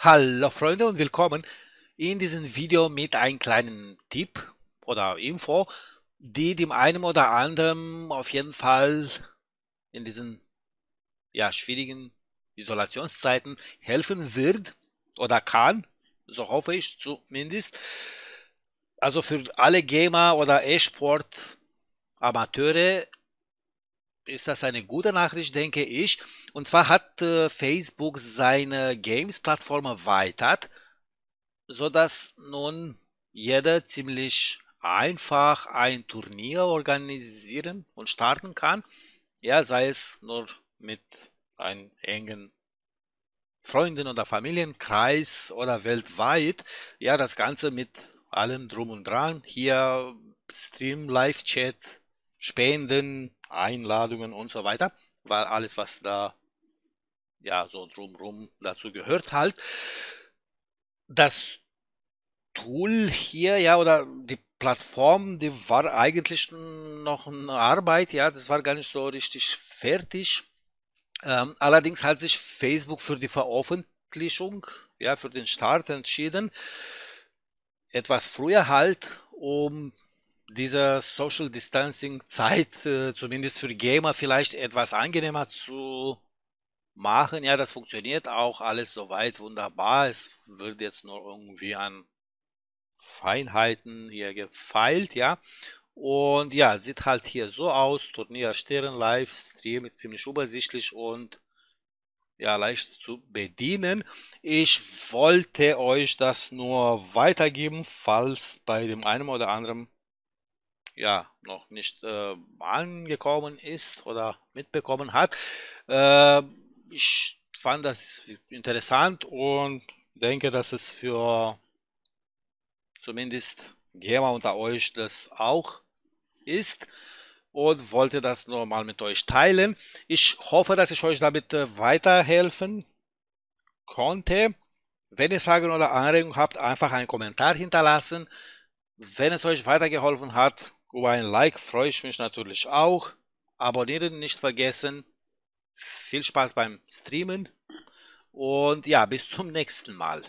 Hallo Freunde und willkommen in diesem Video mit einem kleinen Tipp oder Info, die dem einen oder anderen auf jeden Fall in diesen ja, schwierigen Isolationszeiten helfen wird oder kann, so hoffe ich zumindest. Also für alle Gamer oder E-Sport Amateure ist das eine gute Nachricht, denke ich. Und zwar hat äh, Facebook seine Games-Plattform erweitert, sodass nun jeder ziemlich einfach ein Turnier organisieren und starten kann. Ja, sei es nur mit einem engen Freunden oder Familienkreis oder weltweit. Ja, das Ganze mit allem drum und dran. Hier Stream, Live-Chat, Spenden, Einladungen und so weiter, weil alles, was da ja so drumrum dazu gehört halt. Das Tool hier, ja, oder die Plattform, die war eigentlich noch eine Arbeit, ja, das war gar nicht so richtig fertig. Ähm, allerdings hat sich Facebook für die Veröffentlichung, ja, für den Start entschieden. Etwas früher halt, um dieser Social Distancing Zeit äh, zumindest für Gamer vielleicht etwas angenehmer zu machen. Ja, das funktioniert auch alles soweit wunderbar. Es wird jetzt nur irgendwie an Feinheiten hier gefeilt, ja. Und ja, sieht halt hier so aus. Turnier erstellen, Livestream ist ziemlich übersichtlich und ja, leicht zu bedienen. Ich wollte euch das nur weitergeben, falls bei dem einen oder anderen ja noch nicht äh, angekommen ist oder mitbekommen hat. Äh, ich fand das interessant und denke, dass es für zumindest Gamer unter euch das auch ist und wollte das nochmal mit euch teilen. Ich hoffe, dass ich euch damit äh, weiterhelfen konnte. Wenn ihr Fragen oder Anregungen habt, einfach einen Kommentar hinterlassen. Wenn es euch weitergeholfen hat, über ein Like freue ich mich natürlich auch. Abonnieren nicht vergessen. Viel Spaß beim Streamen. Und ja, bis zum nächsten Mal.